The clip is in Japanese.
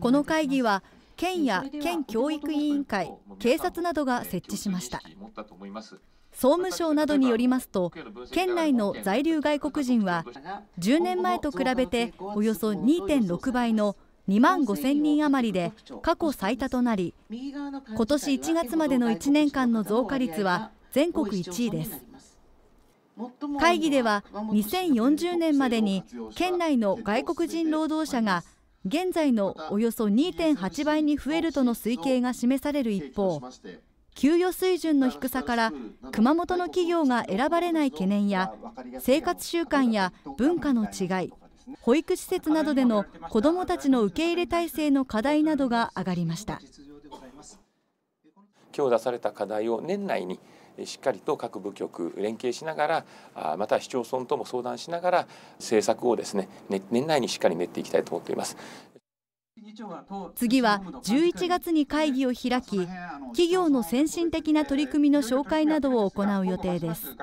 この会議は県や県教育委員会、警察などが設置しました。総務省などによりますと、県内の在留外国人は、10年前と比べておよそ2.6倍の2万5000人余りで過去最多となり、今年1月までの1年間の増加率は全国1位です。会議では2040年までに県内の外国人労働者が現在のおよそ2.8倍に増えるとの推計が示される一方給与水準の低さから熊本の企業が選ばれない懸念や生活習慣や文化の違い保育施設などでの子どもたちの受け入れ体制の課題などが挙がりました。今日出された課題を年内にしっかりと各部局連携しながらまた市町村とも相談しながら政策をですね年内にしっかり練っていきたいと思っています次は11月に会議を開き企業の先進的な取り組みの紹介などを行う予定です